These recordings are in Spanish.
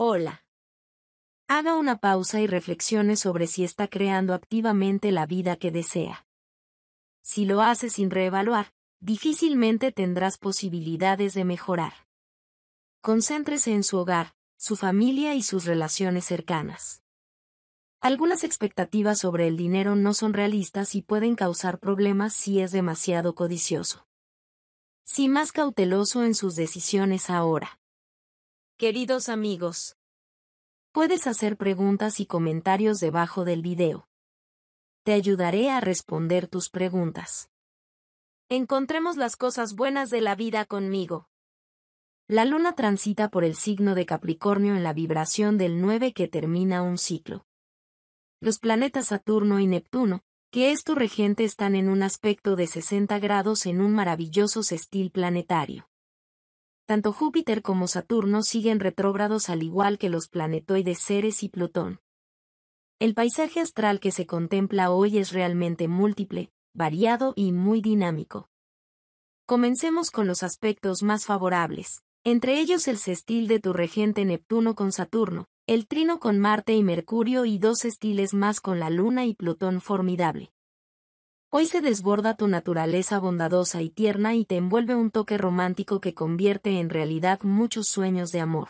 Hola. Haga una pausa y reflexione sobre si está creando activamente la vida que desea. Si lo hace sin reevaluar, difícilmente tendrás posibilidades de mejorar. Concéntrese en su hogar, su familia y sus relaciones cercanas. Algunas expectativas sobre el dinero no son realistas y pueden causar problemas si es demasiado codicioso. Si más cauteloso en sus decisiones ahora. Queridos amigos, puedes hacer preguntas y comentarios debajo del video. Te ayudaré a responder tus preguntas. Encontremos las cosas buenas de la vida conmigo. La luna transita por el signo de Capricornio en la vibración del 9 que termina un ciclo. Los planetas Saturno y Neptuno, que es tu regente, están en un aspecto de 60 grados en un maravilloso sextil planetario. Tanto Júpiter como Saturno siguen retrógrados al igual que los planetoides Ceres y Plutón. El paisaje astral que se contempla hoy es realmente múltiple, variado y muy dinámico. Comencemos con los aspectos más favorables, entre ellos el cestil de tu regente Neptuno con Saturno, el trino con Marte y Mercurio y dos estiles más con la Luna y Plutón formidable. Hoy se desborda tu naturaleza bondadosa y tierna y te envuelve un toque romántico que convierte en realidad muchos sueños de amor.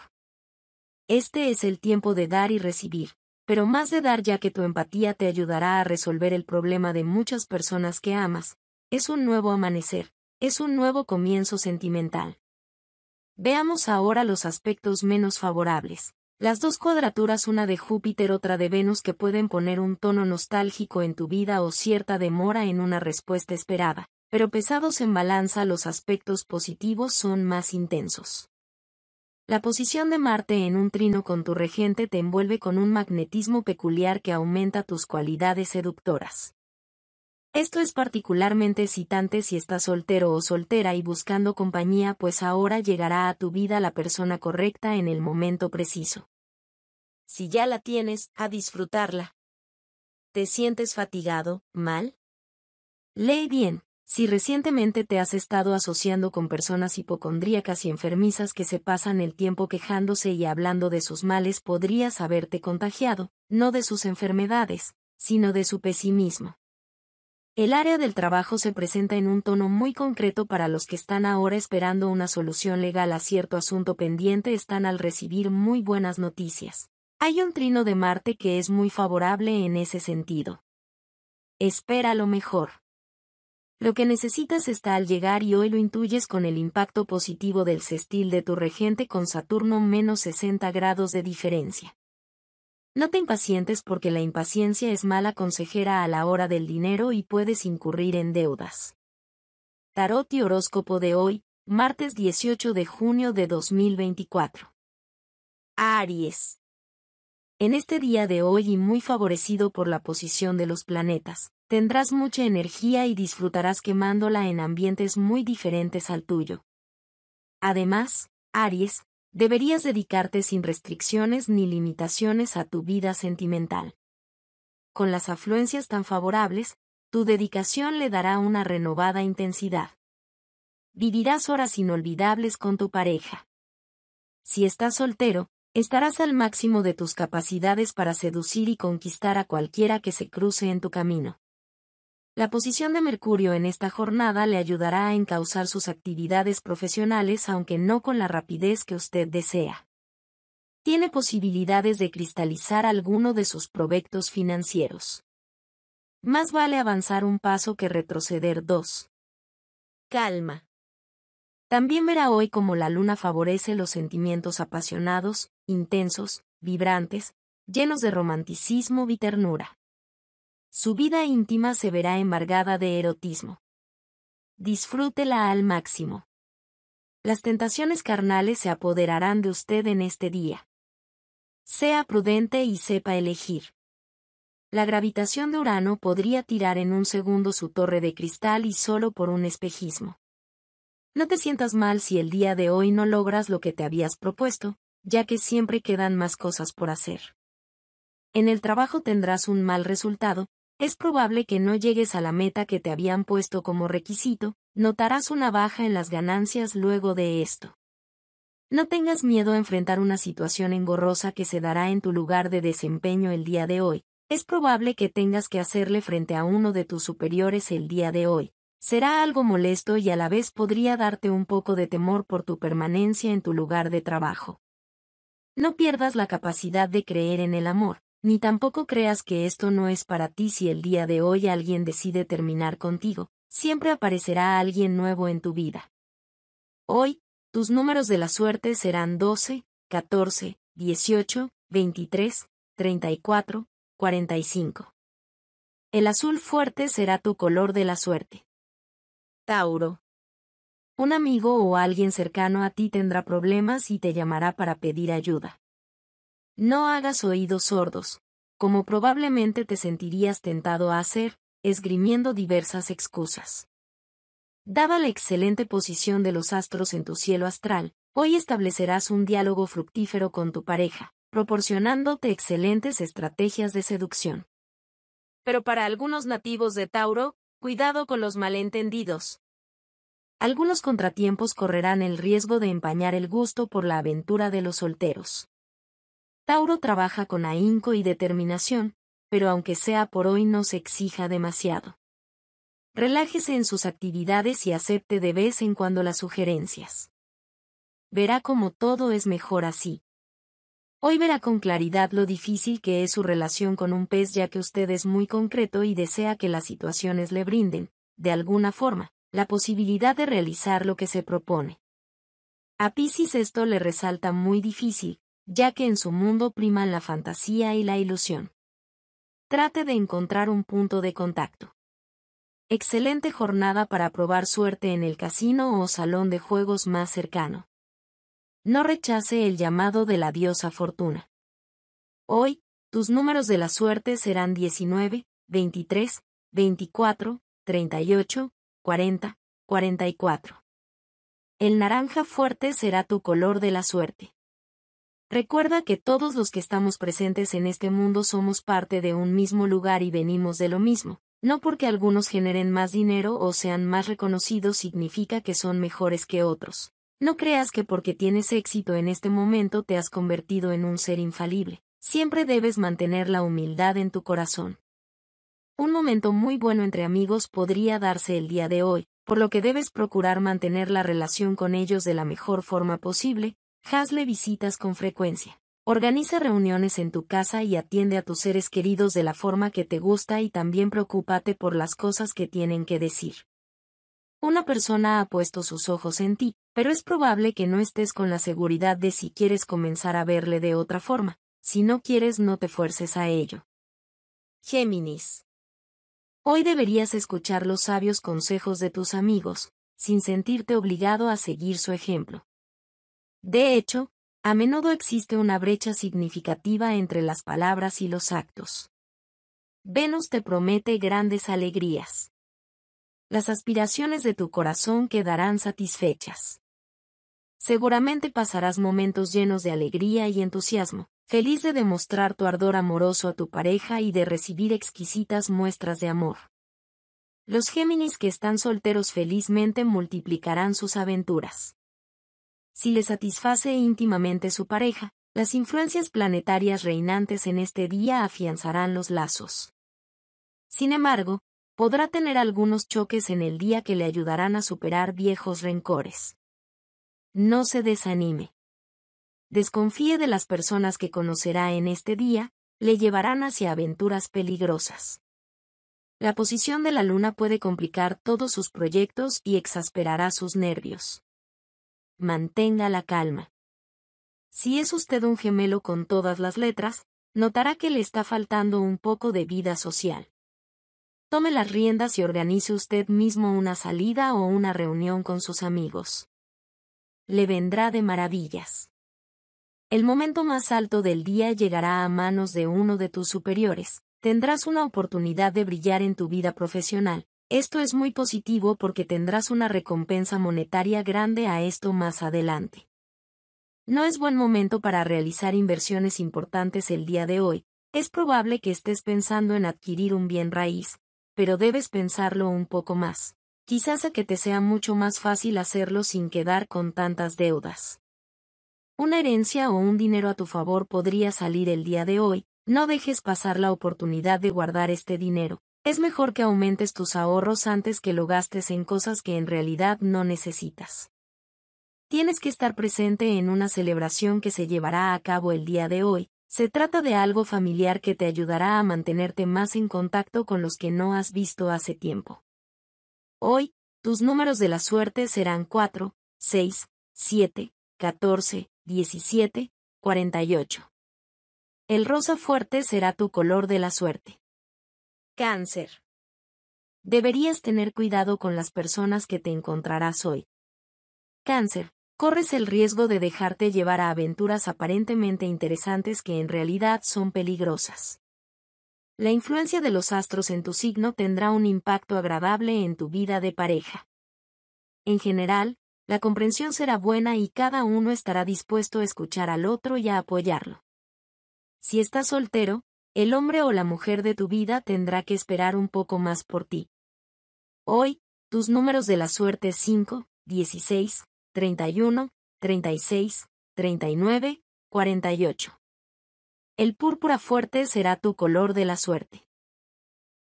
Este es el tiempo de dar y recibir, pero más de dar ya que tu empatía te ayudará a resolver el problema de muchas personas que amas. Es un nuevo amanecer, es un nuevo comienzo sentimental. Veamos ahora los aspectos menos favorables. Las dos cuadraturas una de Júpiter otra de Venus que pueden poner un tono nostálgico en tu vida o cierta demora en una respuesta esperada, pero pesados en balanza los aspectos positivos son más intensos. La posición de Marte en un trino con tu regente te envuelve con un magnetismo peculiar que aumenta tus cualidades seductoras. Esto es particularmente excitante si estás soltero o soltera y buscando compañía, pues ahora llegará a tu vida la persona correcta en el momento preciso. Si ya la tienes, a disfrutarla. ¿Te sientes fatigado, mal? Lee bien. Si recientemente te has estado asociando con personas hipocondríacas y enfermizas que se pasan el tiempo quejándose y hablando de sus males, podrías haberte contagiado, no de sus enfermedades, sino de su pesimismo. El área del trabajo se presenta en un tono muy concreto para los que están ahora esperando una solución legal a cierto asunto pendiente están al recibir muy buenas noticias. Hay un trino de Marte que es muy favorable en ese sentido. Espera lo mejor. Lo que necesitas está al llegar y hoy lo intuyes con el impacto positivo del cestil de tu regente con Saturno menos 60 grados de diferencia. No te impacientes porque la impaciencia es mala consejera a la hora del dinero y puedes incurrir en deudas. Tarot y horóscopo de hoy, martes 18 de junio de 2024. Aries. En este día de hoy y muy favorecido por la posición de los planetas, tendrás mucha energía y disfrutarás quemándola en ambientes muy diferentes al tuyo. Además, Aries, deberías dedicarte sin restricciones ni limitaciones a tu vida sentimental. Con las afluencias tan favorables, tu dedicación le dará una renovada intensidad. Vivirás horas inolvidables con tu pareja. Si estás soltero, estarás al máximo de tus capacidades para seducir y conquistar a cualquiera que se cruce en tu camino. La posición de Mercurio en esta jornada le ayudará a encauzar sus actividades profesionales aunque no con la rapidez que usted desea. Tiene posibilidades de cristalizar alguno de sus proyectos financieros. Más vale avanzar un paso que retroceder dos. Calma. También verá hoy cómo la luna favorece los sentimientos apasionados, intensos, vibrantes, llenos de romanticismo y ternura. Su vida íntima se verá embargada de erotismo. Disfrútela al máximo. Las tentaciones carnales se apoderarán de usted en este día. Sea prudente y sepa elegir. La gravitación de Urano podría tirar en un segundo su torre de cristal y solo por un espejismo. No te sientas mal si el día de hoy no logras lo que te habías propuesto, ya que siempre quedan más cosas por hacer. En el trabajo tendrás un mal resultado, es probable que no llegues a la meta que te habían puesto como requisito, notarás una baja en las ganancias luego de esto. No tengas miedo a enfrentar una situación engorrosa que se dará en tu lugar de desempeño el día de hoy. Es probable que tengas que hacerle frente a uno de tus superiores el día de hoy. Será algo molesto y a la vez podría darte un poco de temor por tu permanencia en tu lugar de trabajo. No pierdas la capacidad de creer en el amor. Ni tampoco creas que esto no es para ti si el día de hoy alguien decide terminar contigo, siempre aparecerá alguien nuevo en tu vida. Hoy, tus números de la suerte serán 12, 14, 18, 23, 34, 45. El azul fuerte será tu color de la suerte. Tauro. Un amigo o alguien cercano a ti tendrá problemas y te llamará para pedir ayuda. No hagas oídos sordos, como probablemente te sentirías tentado a hacer, esgrimiendo diversas excusas. Dada la excelente posición de los astros en tu cielo astral, hoy establecerás un diálogo fructífero con tu pareja, proporcionándote excelentes estrategias de seducción. Pero para algunos nativos de Tauro, cuidado con los malentendidos. Algunos contratiempos correrán el riesgo de empañar el gusto por la aventura de los solteros. Tauro trabaja con ahínco y determinación, pero aunque sea por hoy no se exija demasiado. Relájese en sus actividades y acepte de vez en cuando las sugerencias. Verá cómo todo es mejor así. Hoy verá con claridad lo difícil que es su relación con un pez ya que usted es muy concreto y desea que las situaciones le brinden, de alguna forma, la posibilidad de realizar lo que se propone. A Piscis esto le resalta muy difícil, ya que en su mundo priman la fantasía y la ilusión. Trate de encontrar un punto de contacto. Excelente jornada para probar suerte en el casino o salón de juegos más cercano. No rechace el llamado de la diosa fortuna. Hoy, tus números de la suerte serán 19, 23, 24, 38, 40, 44. El naranja fuerte será tu color de la suerte. Recuerda que todos los que estamos presentes en este mundo somos parte de un mismo lugar y venimos de lo mismo. No porque algunos generen más dinero o sean más reconocidos significa que son mejores que otros. No creas que porque tienes éxito en este momento te has convertido en un ser infalible. Siempre debes mantener la humildad en tu corazón. Un momento muy bueno entre amigos podría darse el día de hoy, por lo que debes procurar mantener la relación con ellos de la mejor forma posible, Hazle visitas con frecuencia. Organiza reuniones en tu casa y atiende a tus seres queridos de la forma que te gusta y también preocúpate por las cosas que tienen que decir. Una persona ha puesto sus ojos en ti, pero es probable que no estés con la seguridad de si quieres comenzar a verle de otra forma. Si no quieres, no te fuerces a ello. Géminis. Hoy deberías escuchar los sabios consejos de tus amigos, sin sentirte obligado a seguir su ejemplo. De hecho, a menudo existe una brecha significativa entre las palabras y los actos. Venus te promete grandes alegrías. Las aspiraciones de tu corazón quedarán satisfechas. Seguramente pasarás momentos llenos de alegría y entusiasmo, feliz de demostrar tu ardor amoroso a tu pareja y de recibir exquisitas muestras de amor. Los Géminis que están solteros felizmente multiplicarán sus aventuras si le satisface íntimamente su pareja, las influencias planetarias reinantes en este día afianzarán los lazos. Sin embargo, podrá tener algunos choques en el día que le ayudarán a superar viejos rencores. No se desanime. Desconfíe de las personas que conocerá en este día, le llevarán hacia aventuras peligrosas. La posición de la luna puede complicar todos sus proyectos y exasperará sus nervios mantenga la calma. Si es usted un gemelo con todas las letras, notará que le está faltando un poco de vida social. Tome las riendas y organice usted mismo una salida o una reunión con sus amigos. Le vendrá de maravillas. El momento más alto del día llegará a manos de uno de tus superiores. Tendrás una oportunidad de brillar en tu vida profesional, esto es muy positivo porque tendrás una recompensa monetaria grande a esto más adelante. No es buen momento para realizar inversiones importantes el día de hoy. Es probable que estés pensando en adquirir un bien raíz, pero debes pensarlo un poco más. Quizás a que te sea mucho más fácil hacerlo sin quedar con tantas deudas. Una herencia o un dinero a tu favor podría salir el día de hoy, no dejes pasar la oportunidad de guardar este dinero. Es mejor que aumentes tus ahorros antes que lo gastes en cosas que en realidad no necesitas. Tienes que estar presente en una celebración que se llevará a cabo el día de hoy. Se trata de algo familiar que te ayudará a mantenerte más en contacto con los que no has visto hace tiempo. Hoy, tus números de la suerte serán 4, 6, 7, 14, 17, 48. El rosa fuerte será tu color de la suerte. Cáncer. Deberías tener cuidado con las personas que te encontrarás hoy. Cáncer. Corres el riesgo de dejarte llevar a aventuras aparentemente interesantes que en realidad son peligrosas. La influencia de los astros en tu signo tendrá un impacto agradable en tu vida de pareja. En general, la comprensión será buena y cada uno estará dispuesto a escuchar al otro y a apoyarlo. Si estás soltero, el hombre o la mujer de tu vida tendrá que esperar un poco más por ti. Hoy, tus números de la suerte 5, 16, 31, 36, 39, 48. El púrpura fuerte será tu color de la suerte.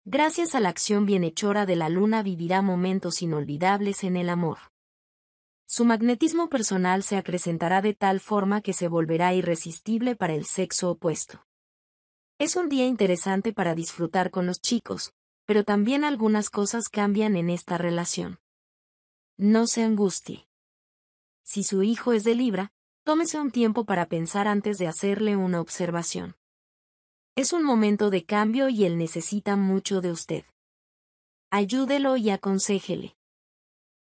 Gracias a la acción bienhechora de la luna vivirá momentos inolvidables en el amor. Su magnetismo personal se acrecentará de tal forma que se volverá irresistible para el sexo opuesto. Es un día interesante para disfrutar con los chicos, pero también algunas cosas cambian en esta relación. No se angustie. Si su hijo es de Libra, tómese un tiempo para pensar antes de hacerle una observación. Es un momento de cambio y él necesita mucho de usted. Ayúdelo y aconsejele.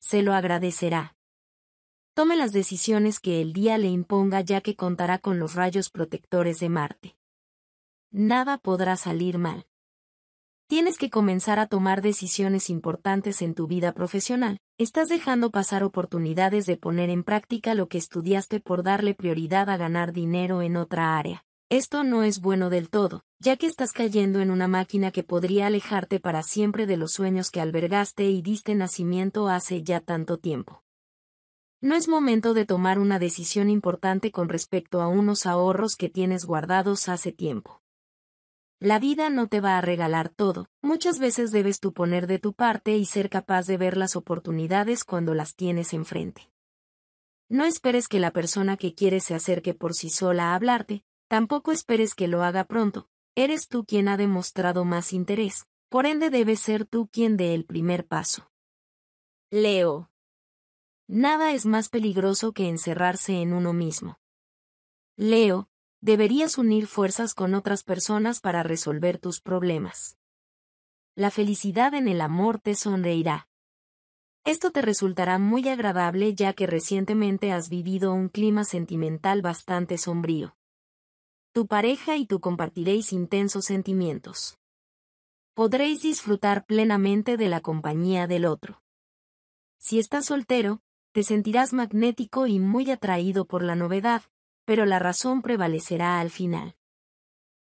Se lo agradecerá. Tome las decisiones que el día le imponga ya que contará con los rayos protectores de Marte nada podrá salir mal. Tienes que comenzar a tomar decisiones importantes en tu vida profesional. Estás dejando pasar oportunidades de poner en práctica lo que estudiaste por darle prioridad a ganar dinero en otra área. Esto no es bueno del todo, ya que estás cayendo en una máquina que podría alejarte para siempre de los sueños que albergaste y diste nacimiento hace ya tanto tiempo. No es momento de tomar una decisión importante con respecto a unos ahorros que tienes guardados hace tiempo. La vida no te va a regalar todo, muchas veces debes tú poner de tu parte y ser capaz de ver las oportunidades cuando las tienes enfrente. No esperes que la persona que quieres se acerque por sí sola a hablarte, tampoco esperes que lo haga pronto, eres tú quien ha demostrado más interés, por ende debes ser tú quien dé el primer paso. Leo. Nada es más peligroso que encerrarse en uno mismo. Leo, deberías unir fuerzas con otras personas para resolver tus problemas. La felicidad en el amor te sonreirá. Esto te resultará muy agradable ya que recientemente has vivido un clima sentimental bastante sombrío. Tu pareja y tú compartiréis intensos sentimientos. Podréis disfrutar plenamente de la compañía del otro. Si estás soltero, te sentirás magnético y muy atraído por la novedad, pero la razón prevalecerá al final.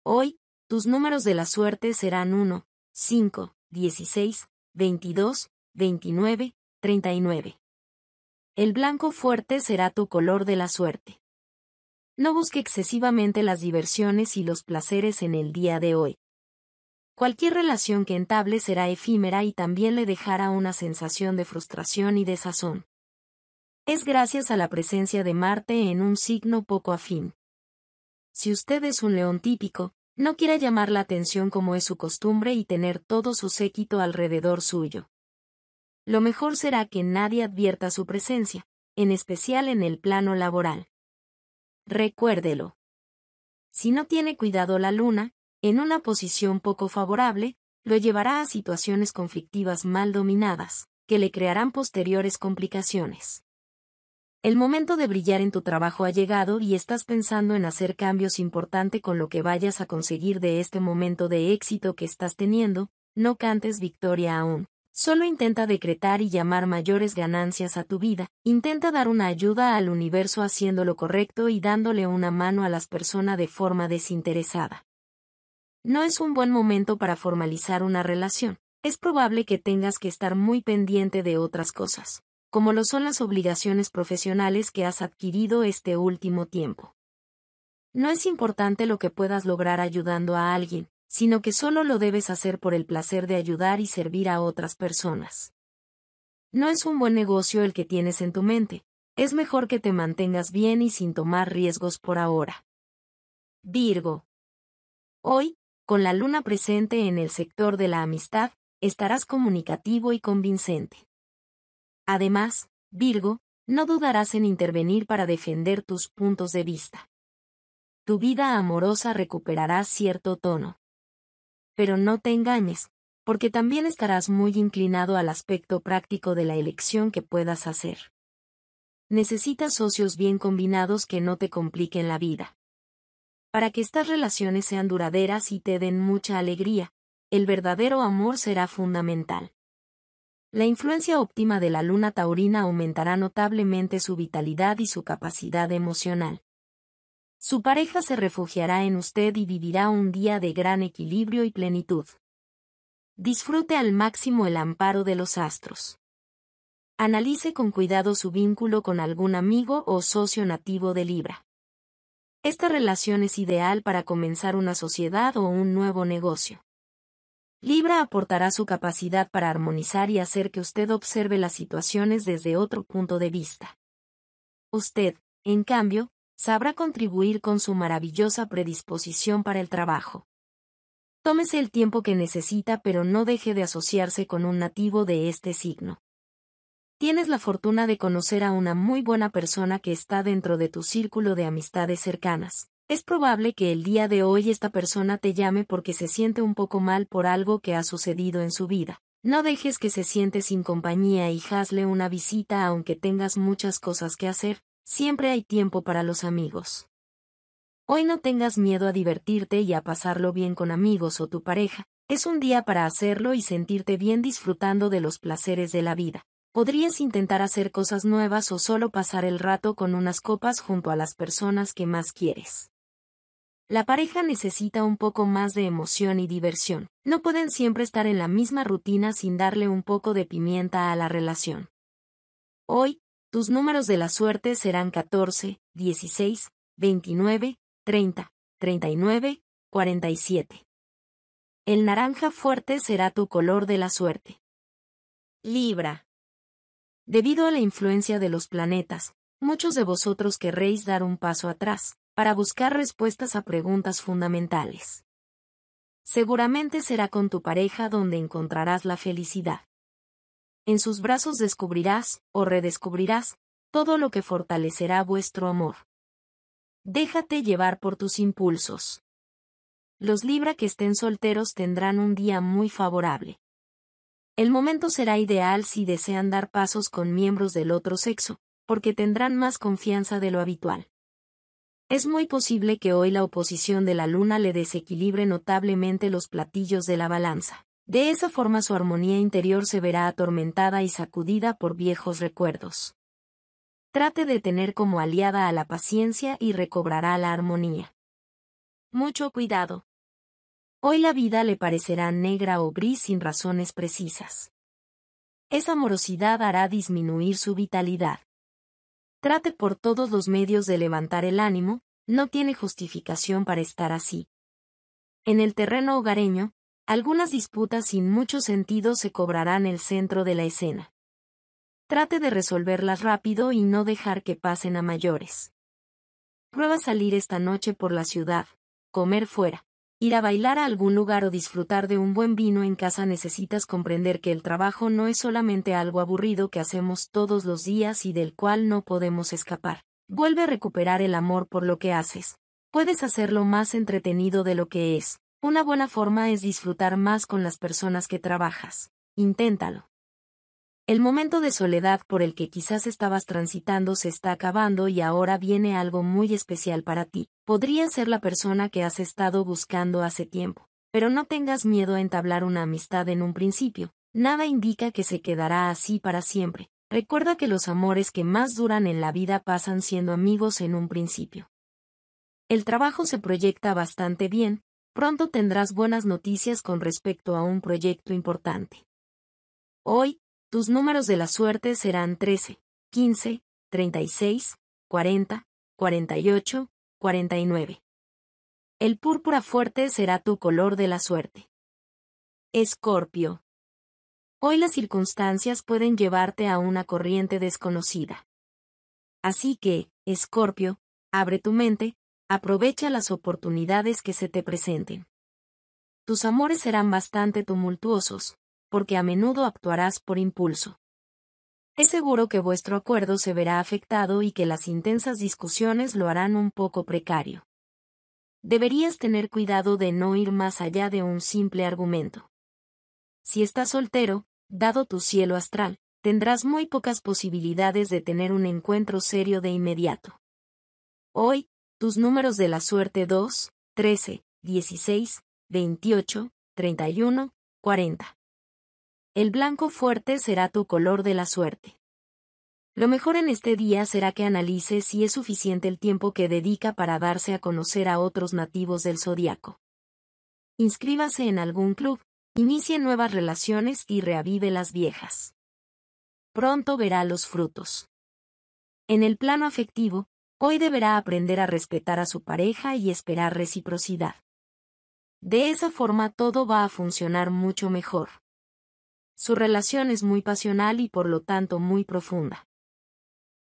Hoy, tus números de la suerte serán 1, 5, 16, 22, 29, 39. El blanco fuerte será tu color de la suerte. No busque excesivamente las diversiones y los placeres en el día de hoy. Cualquier relación que entable será efímera y también le dejará una sensación de frustración y desazón es gracias a la presencia de Marte en un signo poco afín. Si usted es un león típico, no quiera llamar la atención como es su costumbre y tener todo su séquito alrededor suyo. Lo mejor será que nadie advierta su presencia, en especial en el plano laboral. Recuérdelo. Si no tiene cuidado la luna, en una posición poco favorable, lo llevará a situaciones conflictivas mal dominadas, que le crearán posteriores complicaciones. El momento de brillar en tu trabajo ha llegado y estás pensando en hacer cambios importantes con lo que vayas a conseguir de este momento de éxito que estás teniendo, no cantes victoria aún. Solo intenta decretar y llamar mayores ganancias a tu vida, intenta dar una ayuda al universo haciendo lo correcto y dándole una mano a las personas de forma desinteresada. No es un buen momento para formalizar una relación, es probable que tengas que estar muy pendiente de otras cosas como lo son las obligaciones profesionales que has adquirido este último tiempo. No es importante lo que puedas lograr ayudando a alguien, sino que solo lo debes hacer por el placer de ayudar y servir a otras personas. No es un buen negocio el que tienes en tu mente, es mejor que te mantengas bien y sin tomar riesgos por ahora. Virgo. Hoy, con la luna presente en el sector de la amistad, estarás comunicativo y convincente. Además, Virgo, no dudarás en intervenir para defender tus puntos de vista. Tu vida amorosa recuperará cierto tono. Pero no te engañes, porque también estarás muy inclinado al aspecto práctico de la elección que puedas hacer. Necesitas socios bien combinados que no te compliquen la vida. Para que estas relaciones sean duraderas y te den mucha alegría, el verdadero amor será fundamental. La influencia óptima de la luna taurina aumentará notablemente su vitalidad y su capacidad emocional. Su pareja se refugiará en usted y vivirá un día de gran equilibrio y plenitud. Disfrute al máximo el amparo de los astros. Analice con cuidado su vínculo con algún amigo o socio nativo de Libra. Esta relación es ideal para comenzar una sociedad o un nuevo negocio. Libra aportará su capacidad para armonizar y hacer que usted observe las situaciones desde otro punto de vista. Usted, en cambio, sabrá contribuir con su maravillosa predisposición para el trabajo. Tómese el tiempo que necesita pero no deje de asociarse con un nativo de este signo. Tienes la fortuna de conocer a una muy buena persona que está dentro de tu círculo de amistades cercanas. Es probable que el día de hoy esta persona te llame porque se siente un poco mal por algo que ha sucedido en su vida. No dejes que se siente sin compañía y hazle una visita aunque tengas muchas cosas que hacer, siempre hay tiempo para los amigos. Hoy no tengas miedo a divertirte y a pasarlo bien con amigos o tu pareja, es un día para hacerlo y sentirte bien disfrutando de los placeres de la vida. Podrías intentar hacer cosas nuevas o solo pasar el rato con unas copas junto a las personas que más quieres. La pareja necesita un poco más de emoción y diversión. No pueden siempre estar en la misma rutina sin darle un poco de pimienta a la relación. Hoy, tus números de la suerte serán 14, 16, 29, 30, 39, 47. El naranja fuerte será tu color de la suerte. Libra. Debido a la influencia de los planetas, muchos de vosotros querréis dar un paso atrás, para buscar respuestas a preguntas fundamentales. Seguramente será con tu pareja donde encontrarás la felicidad. En sus brazos descubrirás, o redescubrirás, todo lo que fortalecerá vuestro amor. Déjate llevar por tus impulsos. Los Libra que estén solteros tendrán un día muy favorable. El momento será ideal si desean dar pasos con miembros del otro sexo, porque tendrán más confianza de lo habitual. Es muy posible que hoy la oposición de la Luna le desequilibre notablemente los platillos de la balanza. De esa forma su armonía interior se verá atormentada y sacudida por viejos recuerdos. Trate de tener como aliada a la paciencia y recobrará la armonía. Mucho cuidado. Hoy la vida le parecerá negra o gris sin razones precisas. Esa morosidad hará disminuir su vitalidad trate por todos los medios de levantar el ánimo, no tiene justificación para estar así. En el terreno hogareño, algunas disputas sin mucho sentido se cobrarán el centro de la escena. Trate de resolverlas rápido y no dejar que pasen a mayores. Prueba salir esta noche por la ciudad, comer fuera, Ir a bailar a algún lugar o disfrutar de un buen vino en casa necesitas comprender que el trabajo no es solamente algo aburrido que hacemos todos los días y del cual no podemos escapar. Vuelve a recuperar el amor por lo que haces. Puedes hacerlo más entretenido de lo que es. Una buena forma es disfrutar más con las personas que trabajas. Inténtalo. El momento de soledad por el que quizás estabas transitando se está acabando y ahora viene algo muy especial para ti. Podría ser la persona que has estado buscando hace tiempo, pero no tengas miedo a entablar una amistad en un principio. Nada indica que se quedará así para siempre. Recuerda que los amores que más duran en la vida pasan siendo amigos en un principio. El trabajo se proyecta bastante bien, pronto tendrás buenas noticias con respecto a un proyecto importante. Hoy, tus números de la suerte serán 13, 15, 36, 40, 48, 49. El púrpura fuerte será tu color de la suerte. Escorpio. Hoy las circunstancias pueden llevarte a una corriente desconocida. Así que, Escorpio, abre tu mente, aprovecha las oportunidades que se te presenten. Tus amores serán bastante tumultuosos, porque a menudo actuarás por impulso. Es seguro que vuestro acuerdo se verá afectado y que las intensas discusiones lo harán un poco precario. Deberías tener cuidado de no ir más allá de un simple argumento. Si estás soltero, dado tu cielo astral, tendrás muy pocas posibilidades de tener un encuentro serio de inmediato. Hoy, tus números de la suerte 2, 13, 16, 28, 31, 40. El blanco fuerte será tu color de la suerte. Lo mejor en este día será que analice si es suficiente el tiempo que dedica para darse a conocer a otros nativos del zodiaco. Inscríbase en algún club, inicie nuevas relaciones y reavive las viejas. Pronto verá los frutos. En el plano afectivo, hoy deberá aprender a respetar a su pareja y esperar reciprocidad. De esa forma todo va a funcionar mucho mejor. Su relación es muy pasional y por lo tanto muy profunda.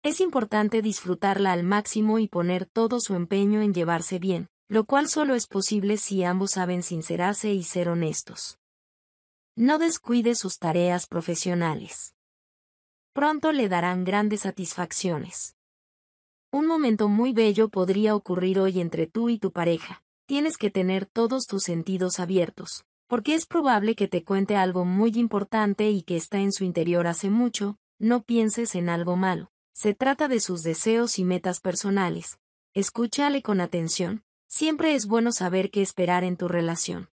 Es importante disfrutarla al máximo y poner todo su empeño en llevarse bien, lo cual solo es posible si ambos saben sincerarse y ser honestos. No descuide sus tareas profesionales. Pronto le darán grandes satisfacciones. Un momento muy bello podría ocurrir hoy entre tú y tu pareja. Tienes que tener todos tus sentidos abiertos, porque es probable que te cuente algo muy importante y que está en su interior hace mucho, no pienses en algo malo. Se trata de sus deseos y metas personales. Escúchale con atención. Siempre es bueno saber qué esperar en tu relación.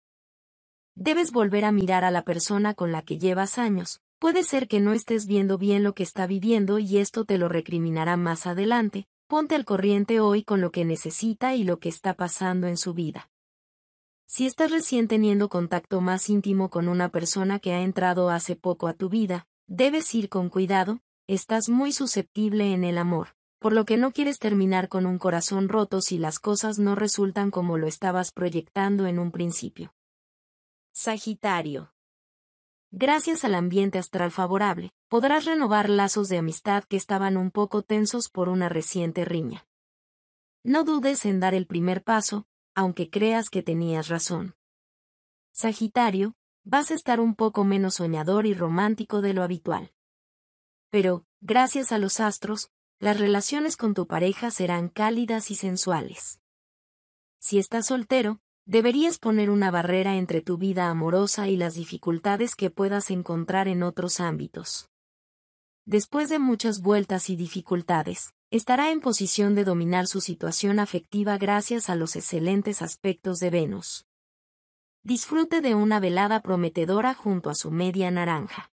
Debes volver a mirar a la persona con la que llevas años. Puede ser que no estés viendo bien lo que está viviendo y esto te lo recriminará más adelante. Ponte al corriente hoy con lo que necesita y lo que está pasando en su vida. Si estás recién teniendo contacto más íntimo con una persona que ha entrado hace poco a tu vida, debes ir con cuidado, estás muy susceptible en el amor, por lo que no quieres terminar con un corazón roto si las cosas no resultan como lo estabas proyectando en un principio. Sagitario. Gracias al ambiente astral favorable, podrás renovar lazos de amistad que estaban un poco tensos por una reciente riña. No dudes en dar el primer paso, aunque creas que tenías razón. Sagitario, vas a estar un poco menos soñador y romántico de lo habitual. Pero, gracias a los astros, las relaciones con tu pareja serán cálidas y sensuales. Si estás soltero, deberías poner una barrera entre tu vida amorosa y las dificultades que puedas encontrar en otros ámbitos. Después de muchas vueltas y dificultades, estará en posición de dominar su situación afectiva gracias a los excelentes aspectos de Venus. Disfrute de una velada prometedora junto a su media naranja.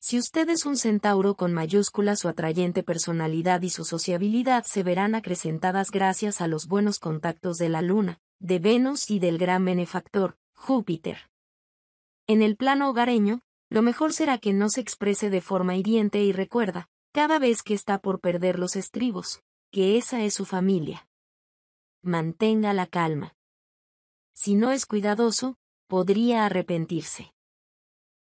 Si usted es un centauro con mayúscula su atrayente personalidad y su sociabilidad se verán acrecentadas gracias a los buenos contactos de la Luna, de Venus y del gran benefactor, Júpiter. En el plano hogareño, lo mejor será que no se exprese de forma hiriente y recuerda, cada vez que está por perder los estribos, que esa es su familia. Mantenga la calma. Si no es cuidadoso, podría arrepentirse.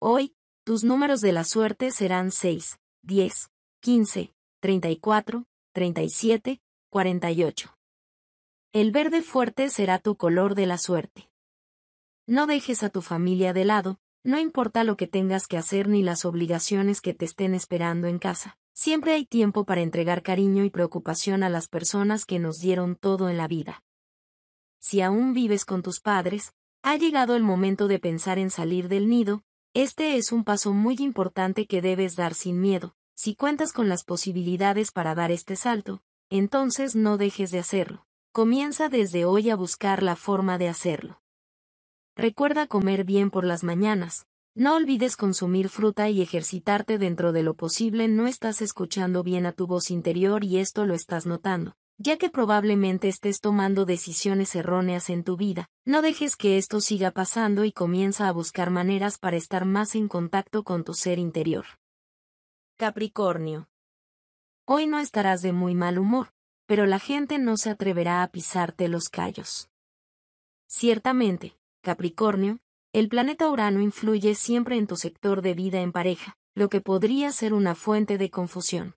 Hoy, tus números de la suerte serán 6, 10, 15, 34, 37, 48. El verde fuerte será tu color de la suerte. No dejes a tu familia de lado, no importa lo que tengas que hacer ni las obligaciones que te estén esperando en casa. Siempre hay tiempo para entregar cariño y preocupación a las personas que nos dieron todo en la vida. Si aún vives con tus padres, ha llegado el momento de pensar en salir del nido, este es un paso muy importante que debes dar sin miedo. Si cuentas con las posibilidades para dar este salto, entonces no dejes de hacerlo. Comienza desde hoy a buscar la forma de hacerlo. Recuerda comer bien por las mañanas, no olvides consumir fruta y ejercitarte dentro de lo posible. No estás escuchando bien a tu voz interior y esto lo estás notando, ya que probablemente estés tomando decisiones erróneas en tu vida. No dejes que esto siga pasando y comienza a buscar maneras para estar más en contacto con tu ser interior. Capricornio. Hoy no estarás de muy mal humor, pero la gente no se atreverá a pisarte los callos. Ciertamente, Capricornio, el planeta Urano influye siempre en tu sector de vida en pareja, lo que podría ser una fuente de confusión.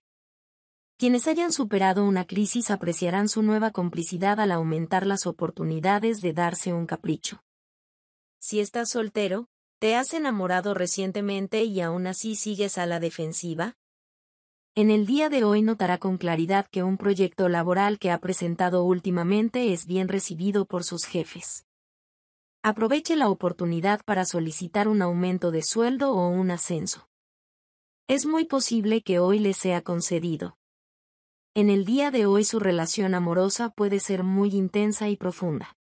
Quienes hayan superado una crisis apreciarán su nueva complicidad al aumentar las oportunidades de darse un capricho. Si estás soltero, ¿te has enamorado recientemente y aún así sigues a la defensiva? En el día de hoy notará con claridad que un proyecto laboral que ha presentado últimamente es bien recibido por sus jefes aproveche la oportunidad para solicitar un aumento de sueldo o un ascenso. Es muy posible que hoy le sea concedido. En el día de hoy su relación amorosa puede ser muy intensa y profunda.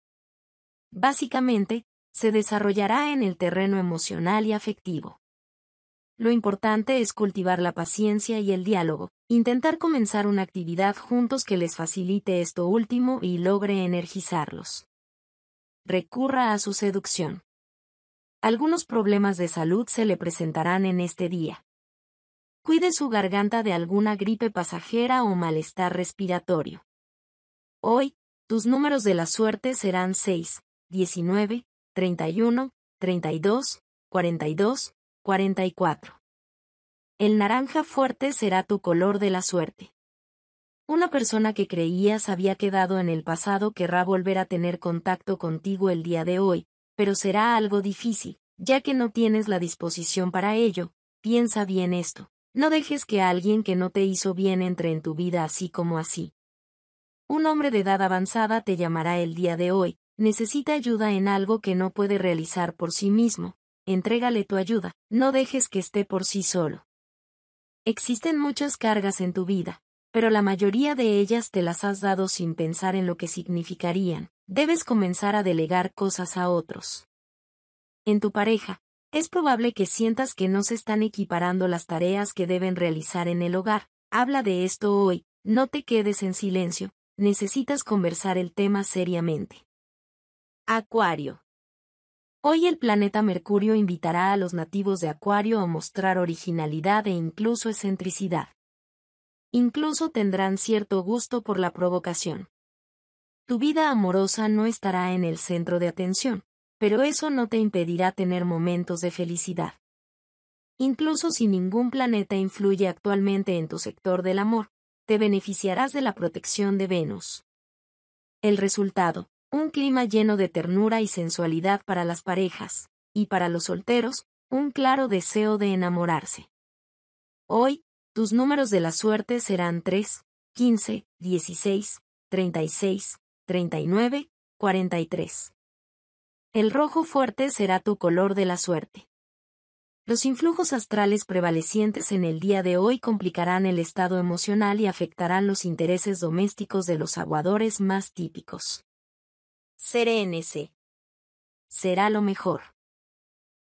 Básicamente, se desarrollará en el terreno emocional y afectivo. Lo importante es cultivar la paciencia y el diálogo, intentar comenzar una actividad juntos que les facilite esto último y logre energizarlos recurra a su seducción. Algunos problemas de salud se le presentarán en este día. Cuide su garganta de alguna gripe pasajera o malestar respiratorio. Hoy, tus números de la suerte serán 6, 19, 31, 32, 42, 44. El naranja fuerte será tu color de la suerte. Una persona que creías había quedado en el pasado querrá volver a tener contacto contigo el día de hoy, pero será algo difícil, ya que no tienes la disposición para ello. Piensa bien esto. No dejes que alguien que no te hizo bien entre en tu vida así como así. Un hombre de edad avanzada te llamará el día de hoy, necesita ayuda en algo que no puede realizar por sí mismo, entrégale tu ayuda, no dejes que esté por sí solo. Existen muchas cargas en tu vida, pero la mayoría de ellas te las has dado sin pensar en lo que significarían. Debes comenzar a delegar cosas a otros. En tu pareja, es probable que sientas que no se están equiparando las tareas que deben realizar en el hogar. Habla de esto hoy, no te quedes en silencio, necesitas conversar el tema seriamente. Acuario. Hoy el planeta Mercurio invitará a los nativos de Acuario a mostrar originalidad e incluso excentricidad. Incluso tendrán cierto gusto por la provocación. Tu vida amorosa no estará en el centro de atención, pero eso no te impedirá tener momentos de felicidad. Incluso si ningún planeta influye actualmente en tu sector del amor, te beneficiarás de la protección de Venus. El resultado, un clima lleno de ternura y sensualidad para las parejas, y para los solteros, un claro deseo de enamorarse. Hoy, tus números de la suerte serán 3, 15, 16, 36, 39, 43. El rojo fuerte será tu color de la suerte. Los influjos astrales prevalecientes en el día de hoy complicarán el estado emocional y afectarán los intereses domésticos de los aguadores más típicos. Serénese. Será lo mejor.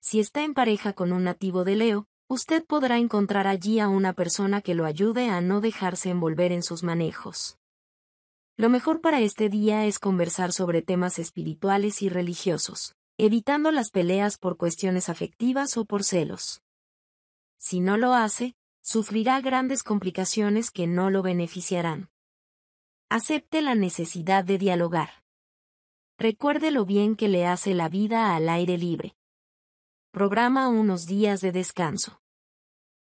Si está en pareja con un nativo de Leo, usted podrá encontrar allí a una persona que lo ayude a no dejarse envolver en sus manejos. Lo mejor para este día es conversar sobre temas espirituales y religiosos, evitando las peleas por cuestiones afectivas o por celos. Si no lo hace, sufrirá grandes complicaciones que no lo beneficiarán. Acepte la necesidad de dialogar. Recuerde lo bien que le hace la vida al aire libre. Programa unos días de descanso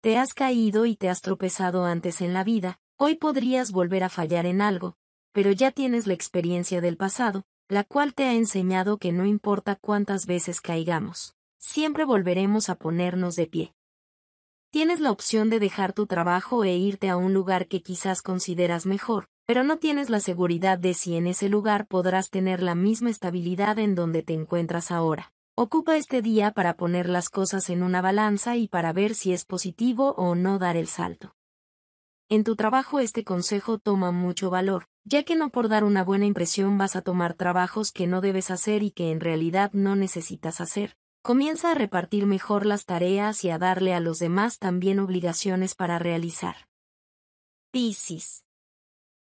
te has caído y te has tropezado antes en la vida, hoy podrías volver a fallar en algo, pero ya tienes la experiencia del pasado, la cual te ha enseñado que no importa cuántas veces caigamos, siempre volveremos a ponernos de pie. Tienes la opción de dejar tu trabajo e irte a un lugar que quizás consideras mejor, pero no tienes la seguridad de si en ese lugar podrás tener la misma estabilidad en donde te encuentras ahora. Ocupa este día para poner las cosas en una balanza y para ver si es positivo o no dar el salto. En tu trabajo este consejo toma mucho valor, ya que no por dar una buena impresión vas a tomar trabajos que no debes hacer y que en realidad no necesitas hacer. Comienza a repartir mejor las tareas y a darle a los demás también obligaciones para realizar. tisis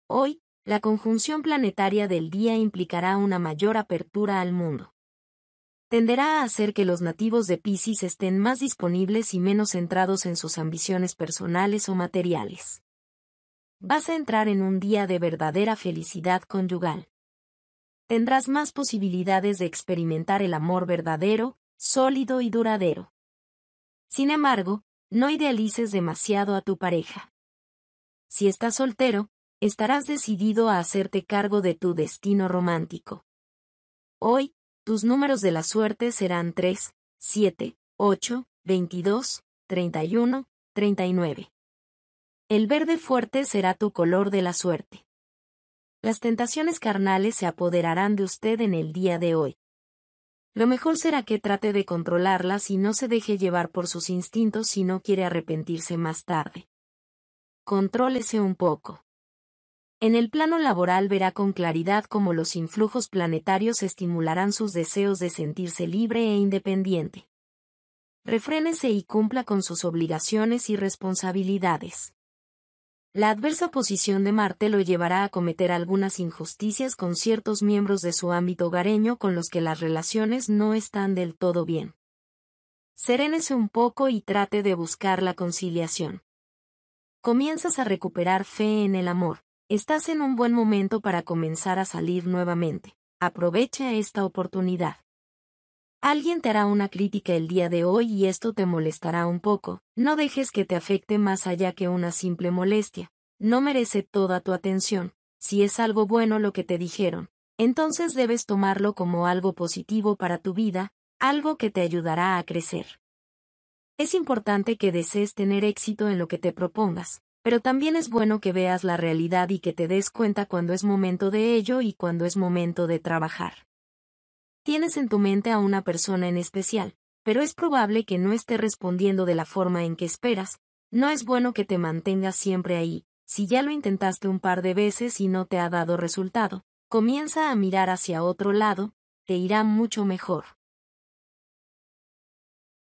Hoy, la conjunción planetaria del día implicará una mayor apertura al mundo tenderá a hacer que los nativos de Pisces estén más disponibles y menos centrados en sus ambiciones personales o materiales. Vas a entrar en un día de verdadera felicidad conyugal. Tendrás más posibilidades de experimentar el amor verdadero, sólido y duradero. Sin embargo, no idealices demasiado a tu pareja. Si estás soltero, estarás decidido a hacerte cargo de tu destino romántico. Hoy, sus números de la suerte serán 3, 7, 8, 22, 31, 39. El verde fuerte será tu color de la suerte. Las tentaciones carnales se apoderarán de usted en el día de hoy. Lo mejor será que trate de controlarlas y no se deje llevar por sus instintos si no quiere arrepentirse más tarde. Contrólese un poco. En el plano laboral verá con claridad cómo los influjos planetarios estimularán sus deseos de sentirse libre e independiente. Refrénese y cumpla con sus obligaciones y responsabilidades. La adversa posición de Marte lo llevará a cometer algunas injusticias con ciertos miembros de su ámbito hogareño con los que las relaciones no están del todo bien. Serénese un poco y trate de buscar la conciliación. Comienzas a recuperar fe en el amor. Estás en un buen momento para comenzar a salir nuevamente. Aprovecha esta oportunidad. Alguien te hará una crítica el día de hoy y esto te molestará un poco. No dejes que te afecte más allá que una simple molestia. No merece toda tu atención. Si es algo bueno lo que te dijeron, entonces debes tomarlo como algo positivo para tu vida, algo que te ayudará a crecer. Es importante que desees tener éxito en lo que te propongas. Pero también es bueno que veas la realidad y que te des cuenta cuando es momento de ello y cuando es momento de trabajar. Tienes en tu mente a una persona en especial, pero es probable que no esté respondiendo de la forma en que esperas. No es bueno que te mantengas siempre ahí, si ya lo intentaste un par de veces y no te ha dado resultado. Comienza a mirar hacia otro lado, te irá mucho mejor.